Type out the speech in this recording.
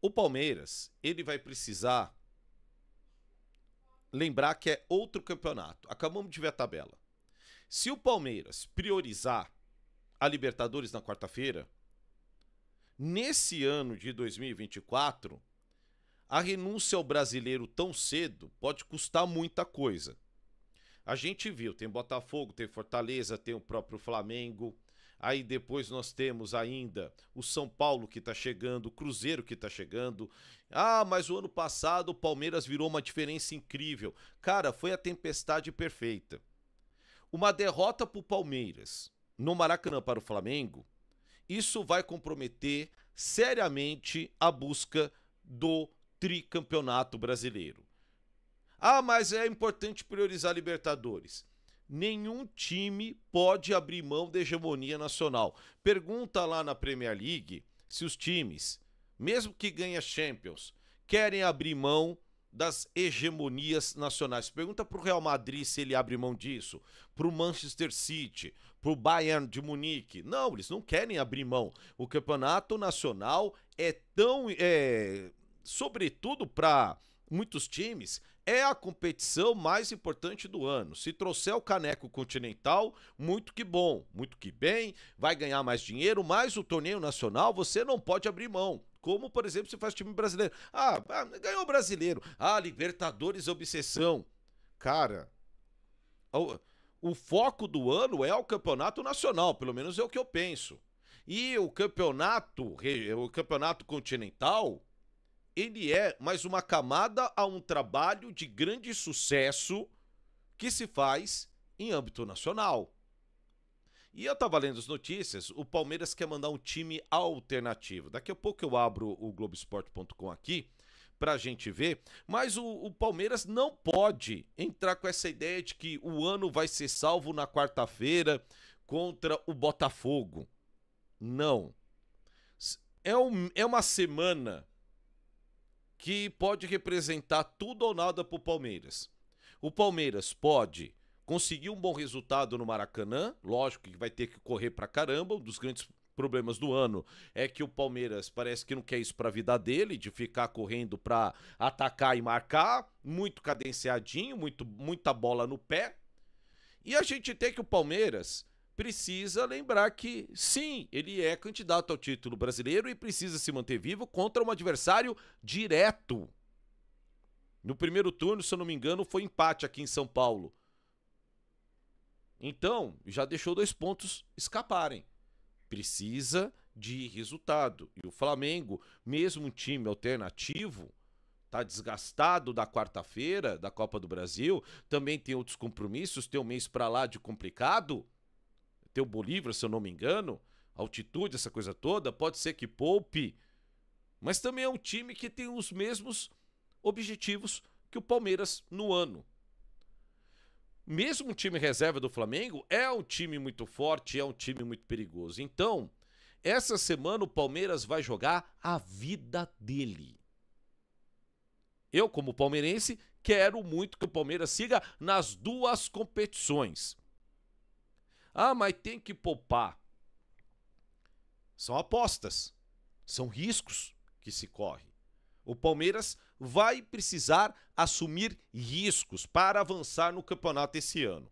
O Palmeiras, ele vai precisar lembrar que é outro campeonato. Acabamos de ver a tabela. Se o Palmeiras priorizar a Libertadores na quarta-feira, nesse ano de 2024, a renúncia ao brasileiro tão cedo pode custar muita coisa. A gente viu, tem Botafogo, tem Fortaleza, tem o próprio Flamengo. Aí depois nós temos ainda o São Paulo que está chegando, o Cruzeiro que está chegando. Ah, mas o ano passado o Palmeiras virou uma diferença incrível. Cara, foi a tempestade perfeita. Uma derrota para o Palmeiras no Maracanã para o Flamengo, isso vai comprometer seriamente a busca do tricampeonato brasileiro. Ah, mas é importante priorizar Libertadores nenhum time pode abrir mão da hegemonia nacional. Pergunta lá na Premier League se os times, mesmo que ganhem a Champions, querem abrir mão das hegemonias nacionais. Pergunta para o Real Madrid se ele abre mão disso, para o Manchester City, para o Bayern de Munique. Não, eles não querem abrir mão. O campeonato nacional é tão, é, sobretudo para muitos times, é a competição mais importante do ano. Se trouxer o caneco continental, muito que bom, muito que bem, vai ganhar mais dinheiro, mas o torneio nacional você não pode abrir mão. Como, por exemplo, se faz time brasileiro. Ah, ah ganhou o brasileiro. Ah, Libertadores obsessão. Cara, o, o foco do ano é o campeonato nacional, pelo menos é o que eu penso. E o campeonato, o campeonato continental, ele é mais uma camada a um trabalho de grande sucesso que se faz em âmbito nacional. E eu estava lendo as notícias, o Palmeiras quer mandar um time alternativo. Daqui a pouco eu abro o Globoesporte.com aqui para a gente ver, mas o, o, Palmeiras não pode entrar com essa ideia de que o ano vai ser salvo na quarta-feira contra o Botafogo. Não. É, um, é uma semana que pode representar tudo ou nada para o Palmeiras. O Palmeiras pode conseguir um bom resultado no Maracanã, lógico que vai ter que correr para caramba, um dos grandes problemas do ano é que o Palmeiras parece que não quer isso para a vida dele, de ficar correndo para atacar e marcar, muito cadenciadinho, muito muita bola no pé. E a gente tem que o Palmeiras precisa lembrar que, sim, ele é candidato ao título brasileiro e precisa se manter vivo contra um adversário direto. No primeiro turno, se eu não me engano, foi empate aqui em São Paulo. Então, já deixou dois pontos escaparem. Precisa de resultado. E o Flamengo, mesmo um time alternativo, tá desgastado da quarta-feira da Copa do Brasil, também tem outros compromissos, tem um mês para lá de complicado ter o Bolívar, se eu não me engano, altitude, essa coisa toda, pode ser que poupe. Mas também é um time que tem os mesmos objetivos que o Palmeiras no ano. Mesmo o time reserva do Flamengo é um time muito forte, é um time muito perigoso. Então, essa semana o Palmeiras vai jogar a vida dele. Eu, como palmeirense, quero muito que o Palmeiras siga nas duas competições. Ah, mas tem que poupar. São apostas, são riscos que se corre. O Palmeiras vai precisar assumir riscos para avançar no campeonato esse ano.